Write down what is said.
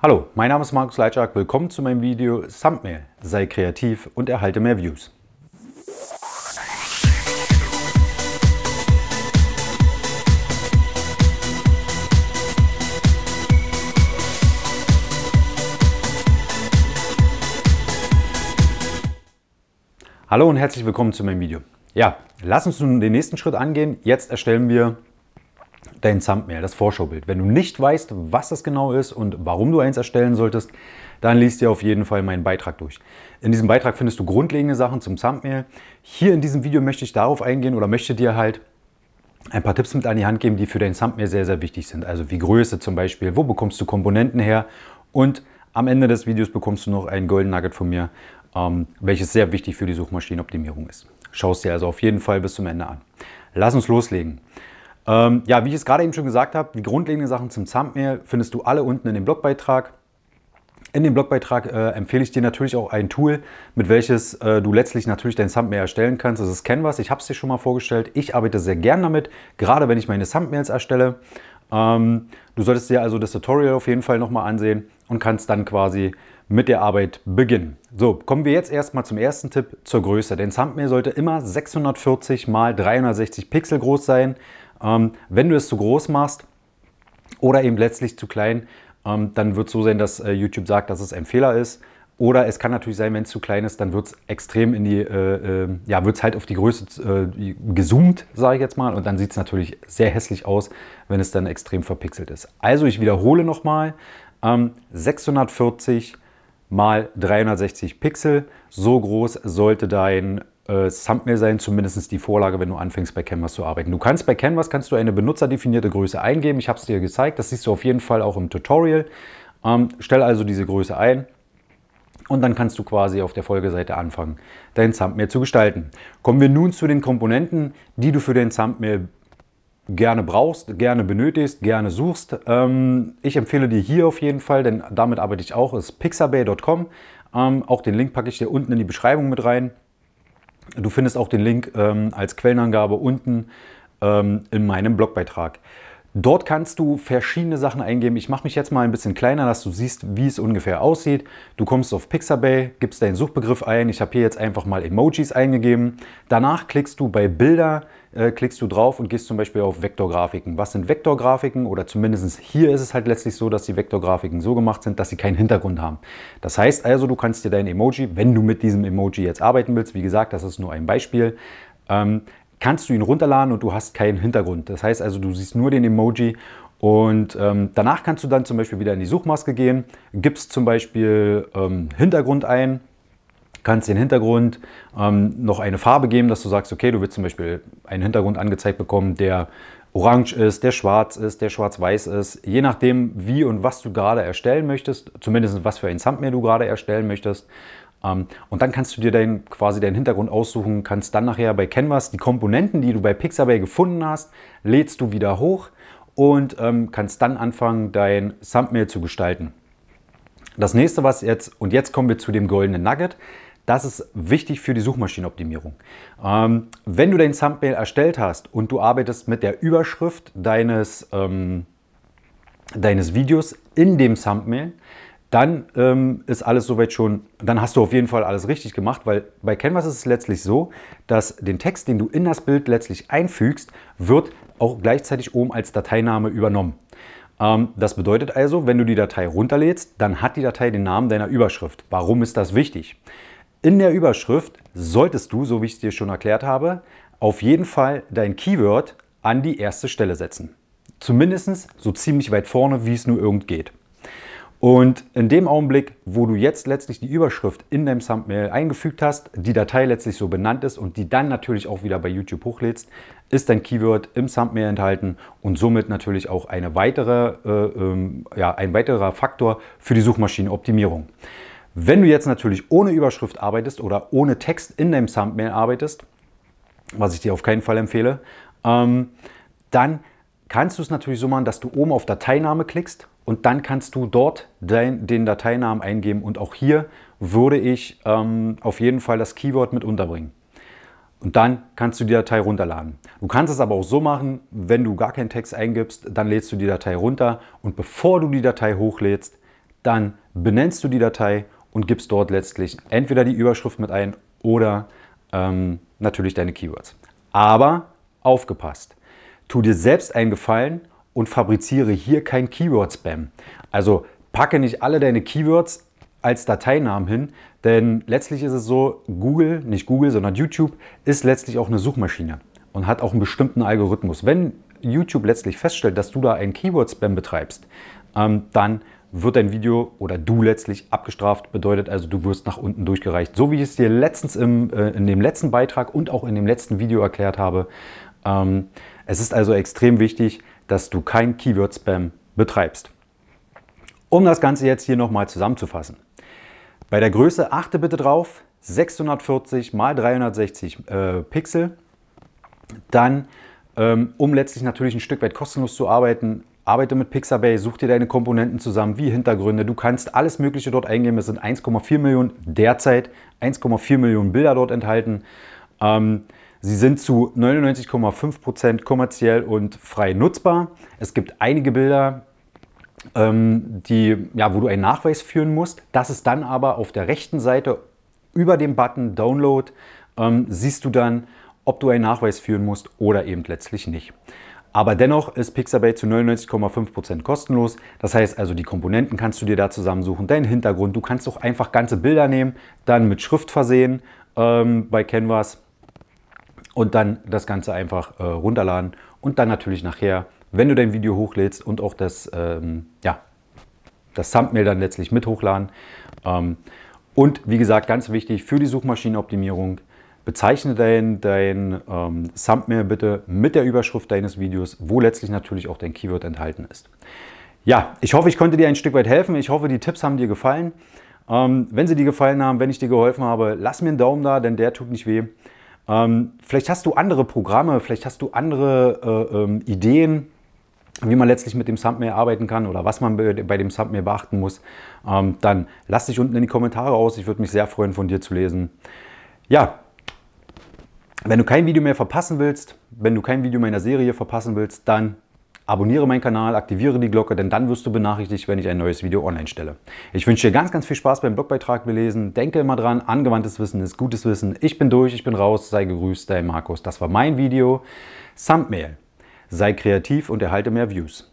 Hallo, mein Name ist Markus Leitschak. Willkommen zu meinem Video Thumbnail. Sei kreativ und erhalte mehr Views. Hallo und herzlich willkommen zu meinem Video. Ja, lass uns nun den nächsten Schritt angehen. Jetzt erstellen wir dein Thumbnail, das Vorschaubild. Wenn du nicht weißt, was das genau ist und warum du eins erstellen solltest, dann liest dir auf jeden Fall meinen Beitrag durch. In diesem Beitrag findest du grundlegende Sachen zum Thumbnail. Hier in diesem Video möchte ich darauf eingehen oder möchte dir halt ein paar Tipps mit an die Hand geben, die für dein Thumbnail sehr, sehr wichtig sind. Also wie Größe zum Beispiel, wo bekommst du Komponenten her und am Ende des Videos bekommst du noch einen Golden Nugget von mir, ähm, welches sehr wichtig für die Suchmaschinenoptimierung ist. Schau es dir also auf jeden Fall bis zum Ende an. Lass uns loslegen. Ähm, ja, wie ich es gerade eben schon gesagt habe, die grundlegenden Sachen zum Thumbnail findest du alle unten in dem Blogbeitrag. In dem Blogbeitrag äh, empfehle ich dir natürlich auch ein Tool, mit welches äh, du letztlich natürlich dein Thumbnail erstellen kannst. Das ist Canvas, ich habe es dir schon mal vorgestellt. Ich arbeite sehr gern damit, gerade wenn ich meine Thumbnails erstelle. Ähm, du solltest dir also das Tutorial auf jeden Fall nochmal ansehen und kannst dann quasi mit der Arbeit beginnen. So, kommen wir jetzt erstmal zum ersten Tipp zur Größe. Denn Thumbnail sollte immer 640 x 360 Pixel groß sein. Ähm, wenn du es zu groß machst oder eben letztlich zu klein, ähm, dann wird es so sein, dass äh, YouTube sagt, dass es ein Fehler ist. Oder es kann natürlich sein, wenn es zu klein ist, dann wird es extrem in die, äh, äh, ja, wird es halt auf die Größe äh, gezoomt, sage ich jetzt mal. Und dann sieht es natürlich sehr hässlich aus, wenn es dann extrem verpixelt ist. Also ich wiederhole nochmal, ähm, 640 mal 360 Pixel, so groß sollte dein äh, Thumbnail sein, zumindest die Vorlage, wenn du anfängst bei Canvas zu arbeiten. Du kannst bei Canvas kannst du eine benutzerdefinierte Größe eingeben. Ich habe es dir gezeigt, das siehst du auf jeden Fall auch im Tutorial. Ähm, stell also diese Größe ein und dann kannst du quasi auf der Folgeseite anfangen, dein Thumbnail zu gestalten. Kommen wir nun zu den Komponenten, die du für dein Thumbnail gerne brauchst, gerne benötigst, gerne suchst. Ähm, ich empfehle dir hier auf jeden Fall, denn damit arbeite ich auch, ist pixabay.com. Ähm, auch den Link packe ich dir unten in die Beschreibung mit rein. Du findest auch den Link ähm, als Quellenangabe unten ähm, in meinem Blogbeitrag. Dort kannst du verschiedene Sachen eingeben. Ich mache mich jetzt mal ein bisschen kleiner, dass du siehst, wie es ungefähr aussieht. Du kommst auf Pixabay, gibst deinen Suchbegriff ein. Ich habe hier jetzt einfach mal Emojis eingegeben. Danach klickst du bei Bilder, äh, klickst du drauf und gehst zum Beispiel auf Vektorgrafiken. Was sind Vektorgrafiken? Oder zumindest hier ist es halt letztlich so, dass die Vektorgrafiken so gemacht sind, dass sie keinen Hintergrund haben. Das heißt also, du kannst dir dein Emoji, wenn du mit diesem Emoji jetzt arbeiten willst, wie gesagt, das ist nur ein Beispiel, ähm, kannst du ihn runterladen und du hast keinen Hintergrund. Das heißt also, du siehst nur den Emoji und ähm, danach kannst du dann zum Beispiel wieder in die Suchmaske gehen, gibst zum Beispiel ähm, Hintergrund ein, kannst den Hintergrund ähm, noch eine Farbe geben, dass du sagst, okay, du willst zum Beispiel einen Hintergrund angezeigt bekommen, der orange ist, der schwarz ist, der schwarz-weiß ist, je nachdem, wie und was du gerade erstellen möchtest, zumindest was für ein Thumbnail du gerade erstellen möchtest. Ähm, und dann kannst du dir dein, quasi deinen Hintergrund aussuchen, kannst dann nachher bei Canvas die Komponenten, die du bei Pixabay gefunden hast, lädst du wieder hoch und ähm, kannst dann anfangen, dein Thumbnail zu gestalten. Das nächste, was jetzt, und jetzt kommen wir zu dem goldenen Nugget, das ist wichtig für die Suchmaschinenoptimierung. Ähm, wenn du dein Thumbnail erstellt hast und du arbeitest mit der Überschrift deines, ähm, deines Videos in dem Thumbnail, dann ähm, ist alles soweit schon, dann hast du auf jeden Fall alles richtig gemacht, weil bei Canvas ist es letztlich so, dass den Text, den du in das Bild letztlich einfügst, wird auch gleichzeitig oben als Dateiname übernommen. Ähm, das bedeutet also, wenn du die Datei runterlädst, dann hat die Datei den Namen deiner Überschrift. Warum ist das wichtig? In der Überschrift solltest du, so wie ich es dir schon erklärt habe, auf jeden Fall dein Keyword an die erste Stelle setzen. Zumindest so ziemlich weit vorne, wie es nur irgend geht. Und in dem Augenblick, wo du jetzt letztlich die Überschrift in deinem Thumbnail eingefügt hast, die Datei letztlich so benannt ist und die dann natürlich auch wieder bei YouTube hochlädst, ist dein Keyword im Thumbnail enthalten und somit natürlich auch eine weitere, äh, ähm, ja, ein weiterer Faktor für die Suchmaschinenoptimierung. Wenn du jetzt natürlich ohne Überschrift arbeitest oder ohne Text in deinem Thumbnail arbeitest, was ich dir auf keinen Fall empfehle, ähm, dann kannst du es natürlich so machen, dass du oben auf Dateiname klickst und dann kannst du dort dein, den Dateinamen eingeben und auch hier würde ich ähm, auf jeden Fall das Keyword mit unterbringen. Und dann kannst du die Datei runterladen. Du kannst es aber auch so machen, wenn du gar keinen Text eingibst, dann lädst du die Datei runter und bevor du die Datei hochlädst, dann benennst du die Datei und gibst dort letztlich entweder die Überschrift mit ein oder ähm, natürlich deine Keywords. Aber aufgepasst, tu dir selbst einen Gefallen und fabriziere hier kein Keyword-Spam. Also packe nicht alle deine Keywords als Dateinamen hin, denn letztlich ist es so, Google, nicht Google, sondern YouTube ist letztlich auch eine Suchmaschine und hat auch einen bestimmten Algorithmus. Wenn YouTube letztlich feststellt, dass du da einen Keyword-Spam betreibst, ähm, dann wird dein Video oder du letztlich abgestraft, bedeutet also, du wirst nach unten durchgereicht. So wie ich es dir letztens im, äh, in dem letzten Beitrag und auch in dem letzten Video erklärt habe. Ähm, es ist also extrem wichtig, dass du kein Keyword-Spam betreibst. Um das Ganze jetzt hier nochmal zusammenzufassen. Bei der Größe achte bitte drauf, 640 x 360 äh, Pixel. Dann, ähm, um letztlich natürlich ein Stück weit kostenlos zu arbeiten, arbeite mit Pixabay, such dir deine Komponenten zusammen, wie Hintergründe. Du kannst alles Mögliche dort eingeben. Es sind 1,4 Millionen derzeit, 1,4 Millionen Bilder dort enthalten. Ähm, Sie sind zu 99,5% kommerziell und frei nutzbar. Es gibt einige Bilder, ähm, die, ja, wo du einen Nachweis führen musst. Das ist dann aber auf der rechten Seite über dem Button Download ähm, siehst du dann, ob du einen Nachweis führen musst oder eben letztlich nicht. Aber dennoch ist Pixabay zu 99,5% kostenlos. Das heißt also, die Komponenten kannst du dir da zusammensuchen, deinen Hintergrund. Du kannst auch einfach ganze Bilder nehmen, dann mit Schrift versehen ähm, bei Canvas und dann das Ganze einfach äh, runterladen und dann natürlich nachher, wenn du dein Video hochlädst und auch das, ähm, ja, das Thumbnail dann letztlich mit hochladen. Ähm, und wie gesagt, ganz wichtig für die Suchmaschinenoptimierung, bezeichne dein, dein ähm, Thumbnail bitte mit der Überschrift deines Videos, wo letztlich natürlich auch dein Keyword enthalten ist. Ja, ich hoffe, ich konnte dir ein Stück weit helfen. Ich hoffe, die Tipps haben dir gefallen. Ähm, wenn sie dir gefallen haben, wenn ich dir geholfen habe, lass mir einen Daumen da, denn der tut nicht weh. Ähm, vielleicht hast du andere Programme, vielleicht hast du andere äh, ähm, Ideen, wie man letztlich mit dem Thumbnail arbeiten kann oder was man bei dem Thumbnail beachten muss, ähm, dann lass dich unten in die Kommentare aus. Ich würde mich sehr freuen, von dir zu lesen. Ja, wenn du kein Video mehr verpassen willst, wenn du kein Video meiner Serie verpassen willst, dann Abonniere meinen Kanal, aktiviere die Glocke, denn dann wirst du benachrichtigt, wenn ich ein neues Video online stelle. Ich wünsche dir ganz, ganz viel Spaß beim Blogbeitrag belesen. Denke immer dran, angewandtes Wissen ist gutes Wissen. Ich bin durch, ich bin raus, sei gegrüßt, dein Markus. Das war mein Video. Thumbnail. Sei kreativ und erhalte mehr Views.